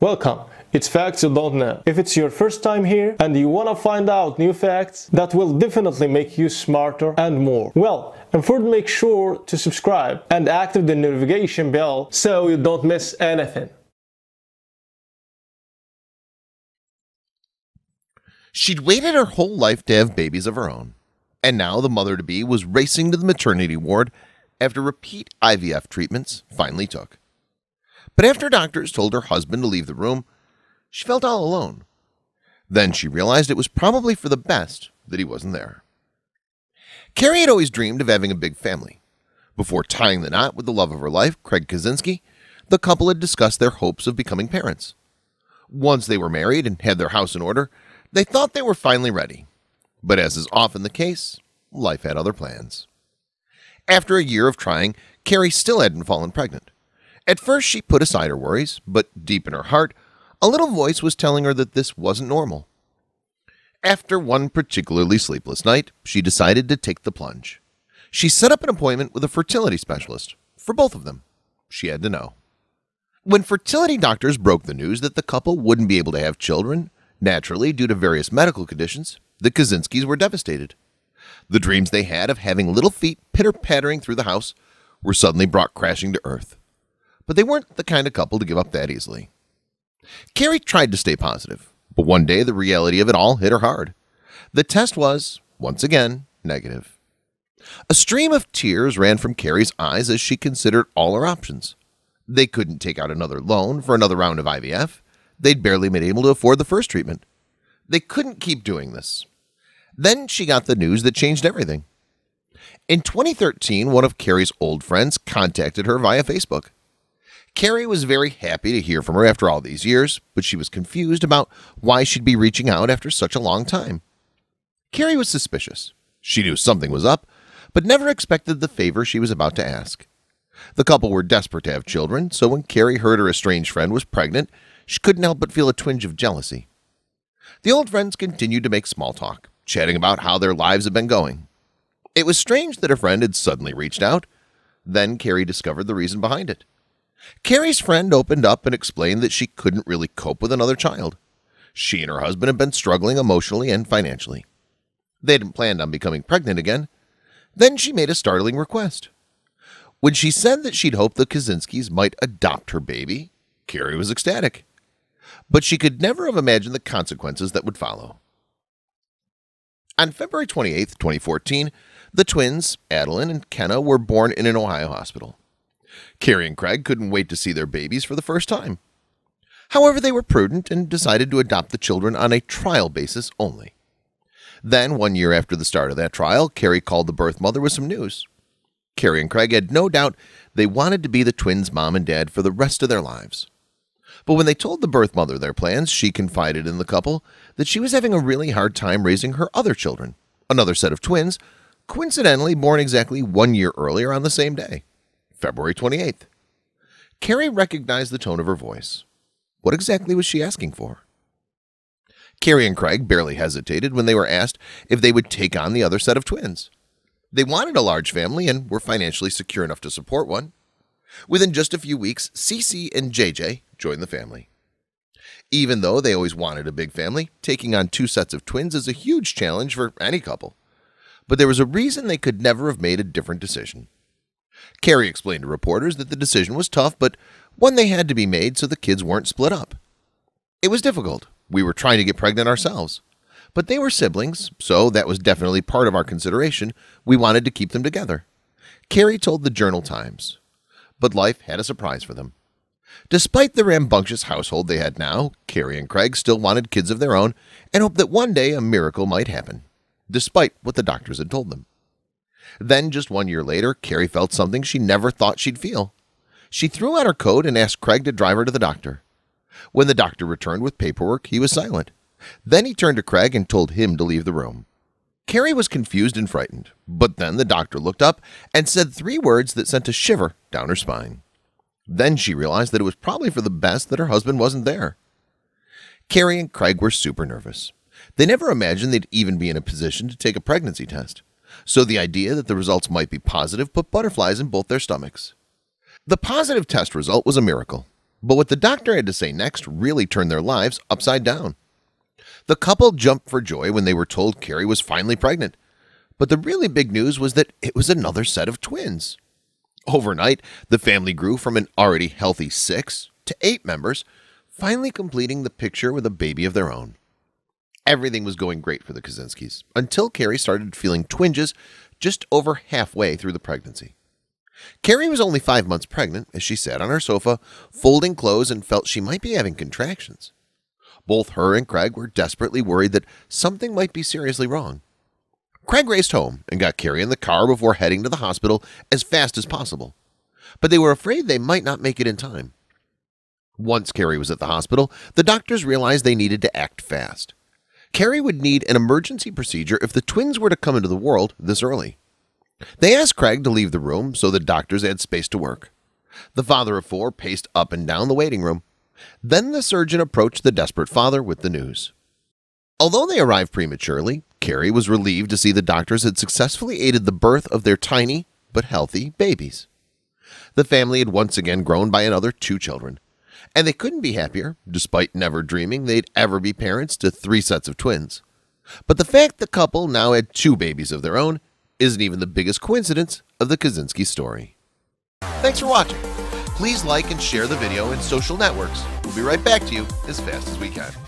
Welcome! It's facts you don't know. If it's your first time here and you wanna find out new facts that will definitely make you smarter and more. Well, and first make sure to subscribe and active the notification bell so you don't miss anything. She'd waited her whole life to have babies of her own. And now the mother-to-be was racing to the maternity ward after repeat IVF treatments finally took. But after doctors told her husband to leave the room, she felt all alone. Then she realized it was probably for the best that he wasn't there. Carrie had always dreamed of having a big family. Before tying the knot with the love of her life, Craig Kaczynski, the couple had discussed their hopes of becoming parents. Once they were married and had their house in order, they thought they were finally ready. But as is often the case, life had other plans. After a year of trying, Carrie still hadn't fallen pregnant. At first, she put aside her worries, but deep in her heart, a little voice was telling her that this wasn't normal. After one particularly sleepless night, she decided to take the plunge. She set up an appointment with a fertility specialist, for both of them. She had to know. When fertility doctors broke the news that the couple wouldn't be able to have children, naturally due to various medical conditions, the Kaczynskis were devastated. The dreams they had of having little feet pitter-pattering through the house were suddenly brought crashing to earth but they weren't the kind of couple to give up that easily. Carrie tried to stay positive, but one day the reality of it all hit her hard. The test was, once again, negative. A stream of tears ran from Carrie's eyes as she considered all her options. They couldn't take out another loan for another round of IVF. They'd barely been able to afford the first treatment. They couldn't keep doing this. Then she got the news that changed everything. In 2013, one of Carrie's old friends contacted her via Facebook. Carrie was very happy to hear from her after all these years, but she was confused about why she'd be reaching out after such a long time. Carrie was suspicious. She knew something was up, but never expected the favor she was about to ask. The couple were desperate to have children, so when Carrie heard her estranged friend was pregnant, she couldn't help but feel a twinge of jealousy. The old friends continued to make small talk, chatting about how their lives had been going. It was strange that a friend had suddenly reached out. Then Carrie discovered the reason behind it. Carrie's friend opened up and explained that she couldn't really cope with another child. She and her husband had been struggling emotionally and financially. They hadn't planned on becoming pregnant again. Then she made a startling request. When she said that she'd hoped the Kaczynskis might adopt her baby, Carrie was ecstatic. But she could never have imagined the consequences that would follow. On February 28, 2014, the twins, Adeline and Kenna, were born in an Ohio hospital. Carrie and Craig couldn't wait to see their babies for the first time. However, they were prudent and decided to adopt the children on a trial basis only. Then, one year after the start of that trial, Carrie called the birth mother with some news. Carrie and Craig had no doubt they wanted to be the twins' mom and dad for the rest of their lives. But when they told the birth mother their plans, she confided in the couple that she was having a really hard time raising her other children, another set of twins, coincidentally born exactly one year earlier on the same day. February 28th. Carrie recognized the tone of her voice. What exactly was she asking for? Carrie and Craig barely hesitated when they were asked if they would take on the other set of twins. They wanted a large family and were financially secure enough to support one. Within just a few weeks, Cece and JJ joined the family. Even though they always wanted a big family, taking on two sets of twins is a huge challenge for any couple. But there was a reason they could never have made a different decision. Kerry explained to reporters that the decision was tough, but one they had to be made so the kids weren't split up. It was difficult. We were trying to get pregnant ourselves. But they were siblings, so that was definitely part of our consideration. We wanted to keep them together. Carrie told the Journal Times. But life had a surprise for them. Despite the rambunctious household they had now, Carrie and Craig still wanted kids of their own and hoped that one day a miracle might happen, despite what the doctors had told them. Then, just one year later, Carrie felt something she never thought she'd feel. She threw out her coat and asked Craig to drive her to the doctor. When the doctor returned with paperwork, he was silent. Then he turned to Craig and told him to leave the room. Carrie was confused and frightened, but then the doctor looked up and said three words that sent a shiver down her spine. Then she realized that it was probably for the best that her husband wasn't there. Carrie and Craig were super nervous. They never imagined they'd even be in a position to take a pregnancy test so the idea that the results might be positive put butterflies in both their stomachs. The positive test result was a miracle, but what the doctor had to say next really turned their lives upside down. The couple jumped for joy when they were told Carrie was finally pregnant, but the really big news was that it was another set of twins. Overnight, the family grew from an already healthy six to eight members, finally completing the picture with a baby of their own everything was going great for the Kaczynskis until Carrie started feeling twinges just over halfway through the pregnancy. Carrie was only five months pregnant as she sat on her sofa, folding clothes, and felt she might be having contractions. Both her and Craig were desperately worried that something might be seriously wrong. Craig raced home and got Carrie in the car before heading to the hospital as fast as possible, but they were afraid they might not make it in time. Once Carrie was at the hospital, the doctors realized they needed to act fast. Carrie would need an emergency procedure if the twins were to come into the world this early. They asked Craig to leave the room so the doctors had space to work. The father of four paced up and down the waiting room. Then the surgeon approached the desperate father with the news. Although they arrived prematurely, Carrie was relieved to see the doctors had successfully aided the birth of their tiny but healthy babies. The family had once again grown by another two children, and they couldn't be happier, despite never dreaming they'd ever be parents to three sets of twins. But the fact the couple now had two babies of their own isn't even the biggest coincidence of the Kaczynski story. Thanks for watching. Please like and share the video in social networks. We'll be right back to you as fast as we can.